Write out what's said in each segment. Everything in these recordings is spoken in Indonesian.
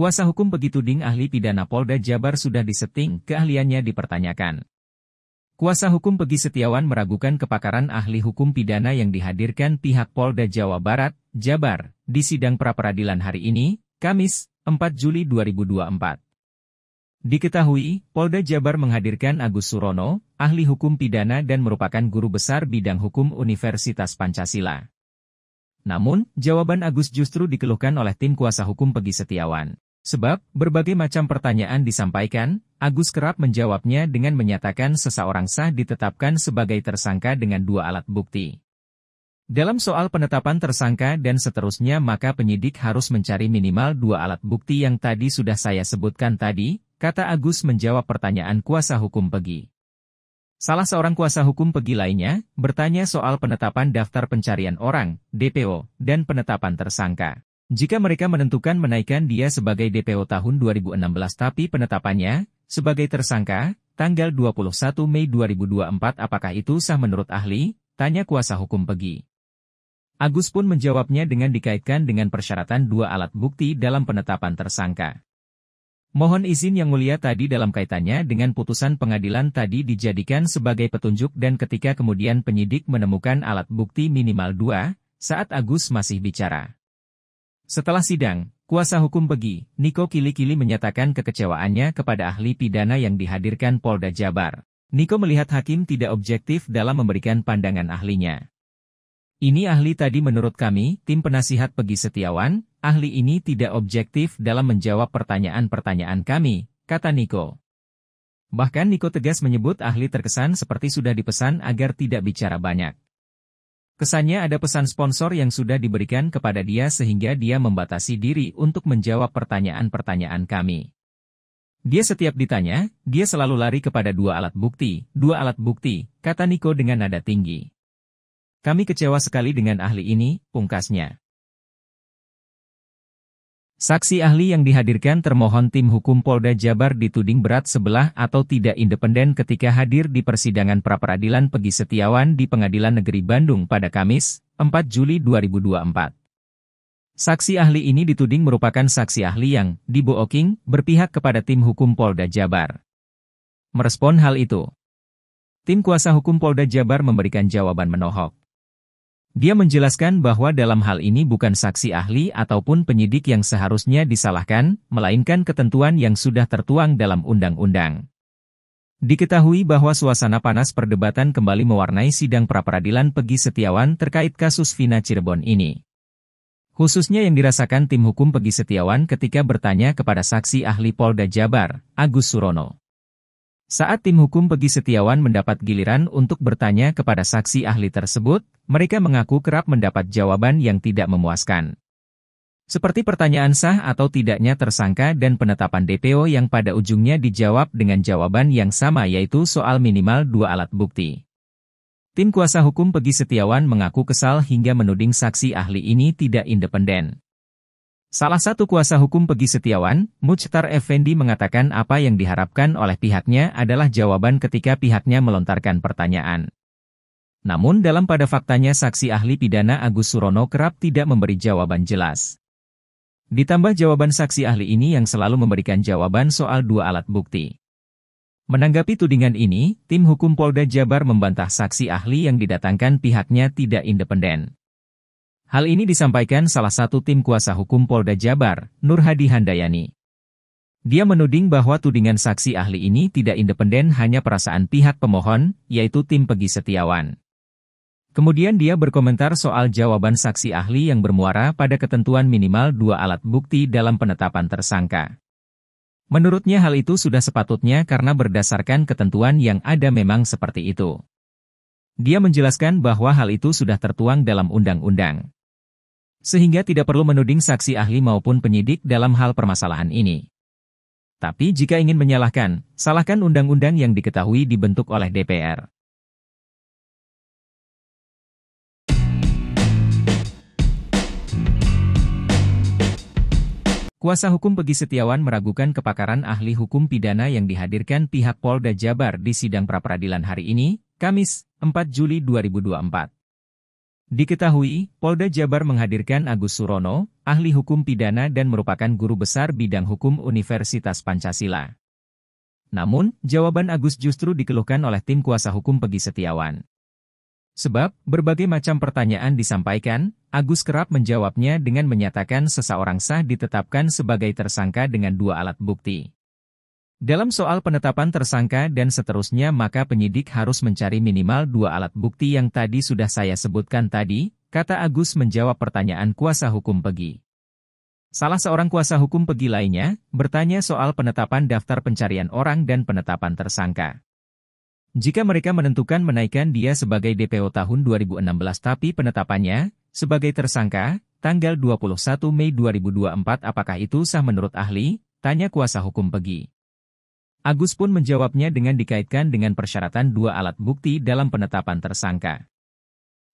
Kuasa hukum begitu ding ahli pidana Polda Jabar sudah disetting, keahliannya dipertanyakan. Kuasa hukum Pegi Setiawan meragukan kepakaran ahli hukum pidana yang dihadirkan pihak Polda Jawa Barat, Jabar, di sidang pra-peradilan hari ini, Kamis, 4 Juli 2024. Diketahui, Polda Jabar menghadirkan Agus Surono, ahli hukum pidana dan merupakan guru besar bidang hukum Universitas Pancasila. Namun, jawaban Agus justru dikeluhkan oleh tim kuasa hukum Pegi Setiawan. Sebab, berbagai macam pertanyaan disampaikan, Agus kerap menjawabnya dengan menyatakan seseorang sah ditetapkan sebagai tersangka dengan dua alat bukti. Dalam soal penetapan tersangka dan seterusnya maka penyidik harus mencari minimal dua alat bukti yang tadi sudah saya sebutkan tadi, kata Agus menjawab pertanyaan kuasa hukum Pegi. Salah seorang kuasa hukum Pegi lainnya bertanya soal penetapan daftar pencarian orang, DPO, dan penetapan tersangka. Jika mereka menentukan menaikkan dia sebagai DPO tahun 2016 tapi penetapannya, sebagai tersangka, tanggal 21 Mei 2024 apakah itu sah menurut ahli? Tanya kuasa hukum Pegi. Agus pun menjawabnya dengan dikaitkan dengan persyaratan dua alat bukti dalam penetapan tersangka. Mohon izin yang mulia tadi dalam kaitannya dengan putusan pengadilan tadi dijadikan sebagai petunjuk dan ketika kemudian penyidik menemukan alat bukti minimal dua, saat Agus masih bicara. Setelah sidang, kuasa hukum pergi. Niko Kili-Kili menyatakan kekecewaannya kepada ahli pidana yang dihadirkan Polda Jabar. Niko melihat hakim tidak objektif dalam memberikan pandangan ahlinya. Ini ahli tadi menurut kami, tim penasihat Pegi Setiawan, ahli ini tidak objektif dalam menjawab pertanyaan-pertanyaan kami, kata Niko. Bahkan Niko tegas menyebut ahli terkesan seperti sudah dipesan agar tidak bicara banyak. Kesannya ada pesan sponsor yang sudah diberikan kepada dia sehingga dia membatasi diri untuk menjawab pertanyaan-pertanyaan kami. Dia setiap ditanya, dia selalu lari kepada dua alat bukti, dua alat bukti, kata Niko dengan nada tinggi. Kami kecewa sekali dengan ahli ini, pungkasnya. Saksi ahli yang dihadirkan termohon tim hukum Polda Jabar dituding berat sebelah atau tidak independen ketika hadir di persidangan pra peradilan Pegi Setiawan di Pengadilan Negeri Bandung pada Kamis, 4 Juli 2024. Saksi ahli ini dituding merupakan saksi ahli yang di Booking, berpihak kepada tim hukum Polda Jabar. Merespon hal itu, tim kuasa hukum Polda Jabar memberikan jawaban menohok. Dia menjelaskan bahwa dalam hal ini bukan saksi ahli ataupun penyidik yang seharusnya disalahkan, melainkan ketentuan yang sudah tertuang dalam undang-undang. Diketahui bahwa suasana panas perdebatan kembali mewarnai sidang pra peradilan Pegi Setiawan terkait kasus Vina Cirebon ini. Khususnya yang dirasakan tim hukum Pegi Setiawan ketika bertanya kepada saksi ahli Polda Jabar, Agus Surono. Saat tim hukum Pegi Setiawan mendapat giliran untuk bertanya kepada saksi ahli tersebut, mereka mengaku kerap mendapat jawaban yang tidak memuaskan. Seperti pertanyaan sah atau tidaknya tersangka dan penetapan DPO yang pada ujungnya dijawab dengan jawaban yang sama yaitu soal minimal dua alat bukti. Tim kuasa hukum Pegi Setiawan mengaku kesal hingga menuding saksi ahli ini tidak independen. Salah satu kuasa hukum Pegi Setiawan, Muchtar Effendi mengatakan apa yang diharapkan oleh pihaknya adalah jawaban ketika pihaknya melontarkan pertanyaan. Namun dalam pada faktanya saksi ahli pidana Agus Surono kerap tidak memberi jawaban jelas. Ditambah jawaban saksi ahli ini yang selalu memberikan jawaban soal dua alat bukti. Menanggapi tudingan ini, tim hukum Polda Jabar membantah saksi ahli yang didatangkan pihaknya tidak independen. Hal ini disampaikan salah satu tim kuasa hukum Polda Jabar, Nur Hadi Handayani. Dia menuding bahwa tudingan saksi ahli ini tidak independen hanya perasaan pihak pemohon, yaitu tim Pegi Setiawan. Kemudian dia berkomentar soal jawaban saksi ahli yang bermuara pada ketentuan minimal dua alat bukti dalam penetapan tersangka. Menurutnya hal itu sudah sepatutnya karena berdasarkan ketentuan yang ada memang seperti itu. Dia menjelaskan bahwa hal itu sudah tertuang dalam undang-undang. Sehingga tidak perlu menuding saksi ahli maupun penyidik dalam hal permasalahan ini. Tapi jika ingin menyalahkan, salahkan undang-undang yang diketahui dibentuk oleh DPR. Kuasa hukum Pegi Setiawan meragukan kepakaran ahli hukum pidana yang dihadirkan pihak Polda Jabar di sidang pra-peradilan hari ini, Kamis, 4 Juli 2024. Diketahui, Polda Jabar menghadirkan Agus Surono, ahli hukum pidana dan merupakan guru besar bidang hukum Universitas Pancasila. Namun, jawaban Agus justru dikeluhkan oleh tim kuasa hukum Pegi Setiawan. Sebab, berbagai macam pertanyaan disampaikan, Agus kerap menjawabnya dengan menyatakan seseorang sah ditetapkan sebagai tersangka dengan dua alat bukti. Dalam soal penetapan tersangka dan seterusnya maka penyidik harus mencari minimal dua alat bukti yang tadi sudah saya sebutkan tadi, kata Agus menjawab pertanyaan kuasa hukum Pegi. Salah seorang kuasa hukum Pegi lainnya bertanya soal penetapan daftar pencarian orang dan penetapan tersangka. Jika mereka menentukan menaikkan dia sebagai DPO tahun 2016 tapi penetapannya sebagai tersangka, tanggal 21 Mei 2024 apakah itu sah menurut ahli? Tanya kuasa hukum Pegi. Agus pun menjawabnya dengan dikaitkan dengan persyaratan dua alat bukti dalam penetapan tersangka.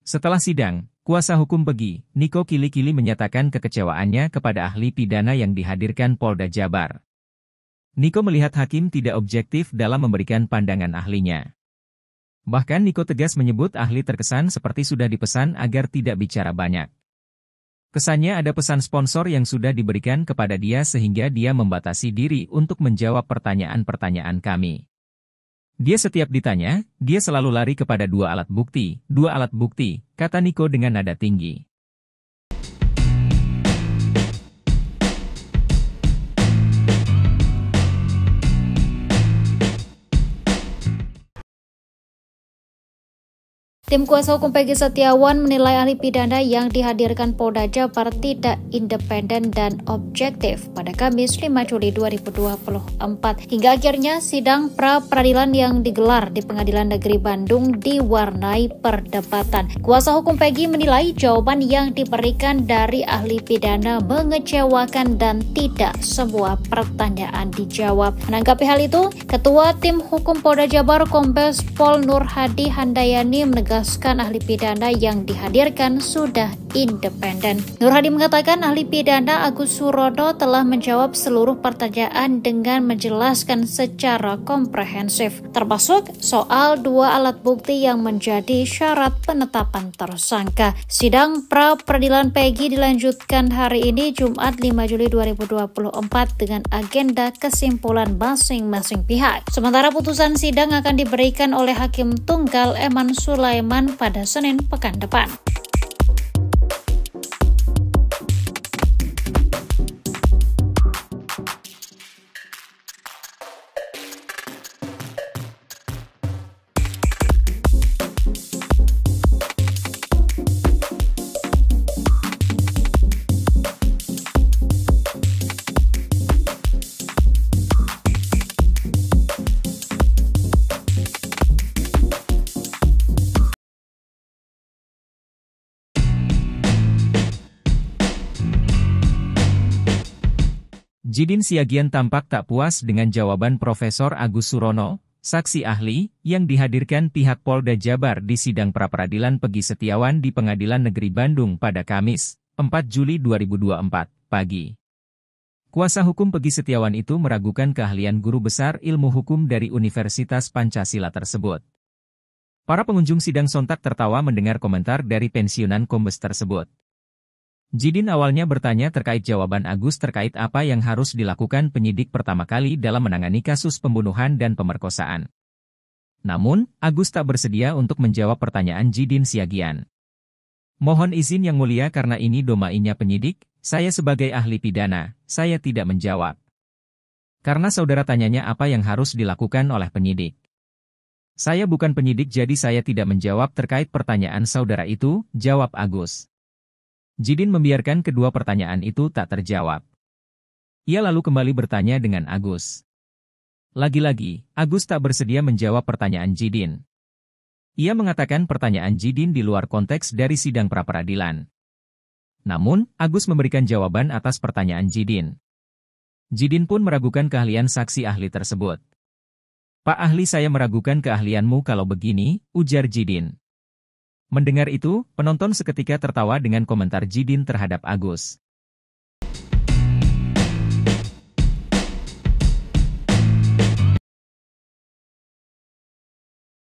Setelah sidang, kuasa hukum begi, Niko Kili-Kili menyatakan kekecewaannya kepada ahli pidana yang dihadirkan Polda Jabar. Niko melihat hakim tidak objektif dalam memberikan pandangan ahlinya. Bahkan Niko tegas menyebut ahli terkesan seperti sudah dipesan agar tidak bicara banyak. Kesannya ada pesan sponsor yang sudah diberikan kepada dia sehingga dia membatasi diri untuk menjawab pertanyaan-pertanyaan kami. Dia setiap ditanya, dia selalu lari kepada dua alat bukti, dua alat bukti, kata Niko dengan nada tinggi. Tim kuasa hukum Peggy Setiawan menilai ahli pidana yang dihadirkan Polda Jabar tidak independen dan objektif pada Kamis 5 Juli 2024 hingga akhirnya sidang pra peradilan yang digelar di Pengadilan Negeri Bandung diwarnai perdebatan. Kuasa hukum Peggy menilai jawaban yang diberikan dari ahli pidana mengecewakan dan tidak semua pertanyaan dijawab. Menanggapi hal itu, Ketua Tim Hukum Polda Jabar Kombes Pol Nur Hadi Handayani menegaskan menegaskan ahli pidana yang dihadirkan sudah independen. Nur Hadi mengatakan ahli pidana Agus Surono telah menjawab seluruh pertanyaan dengan menjelaskan secara komprehensif, termasuk soal dua alat bukti yang menjadi syarat penetapan tersangka. Sidang pra peradilan Peggy dilanjutkan hari ini Jumat 5 Juli 2024 dengan agenda kesimpulan masing-masing pihak. Sementara putusan sidang akan diberikan oleh Hakim Tunggal Eman Sulaiman pada Senin pekan depan. Jidin Siagian tampak tak puas dengan jawaban Profesor Agus Surono, saksi ahli, yang dihadirkan pihak Polda Jabar di sidang pra peradilan Pegi Setiawan di Pengadilan Negeri Bandung pada Kamis, 4 Juli 2024, pagi. Kuasa hukum Pegi Setiawan itu meragukan keahlian guru besar ilmu hukum dari Universitas Pancasila tersebut. Para pengunjung sidang sontak tertawa mendengar komentar dari pensiunan kombes tersebut. Jidin awalnya bertanya terkait jawaban Agus terkait apa yang harus dilakukan penyidik pertama kali dalam menangani kasus pembunuhan dan pemerkosaan. Namun, Agus tak bersedia untuk menjawab pertanyaan Jidin Siagian. Mohon izin yang mulia karena ini domainya penyidik, saya sebagai ahli pidana, saya tidak menjawab. Karena saudara tanyanya apa yang harus dilakukan oleh penyidik. Saya bukan penyidik jadi saya tidak menjawab terkait pertanyaan saudara itu, jawab Agus. Jidin membiarkan kedua pertanyaan itu tak terjawab. Ia lalu kembali bertanya dengan Agus. Lagi-lagi, Agus tak bersedia menjawab pertanyaan Jidin. Ia mengatakan pertanyaan Jidin di luar konteks dari sidang pra-peradilan. Namun, Agus memberikan jawaban atas pertanyaan Jidin. Jidin pun meragukan keahlian saksi ahli tersebut. Pak ahli saya meragukan keahlianmu kalau begini, ujar Jidin. Mendengar itu, penonton seketika tertawa dengan komentar Jidin terhadap Agus.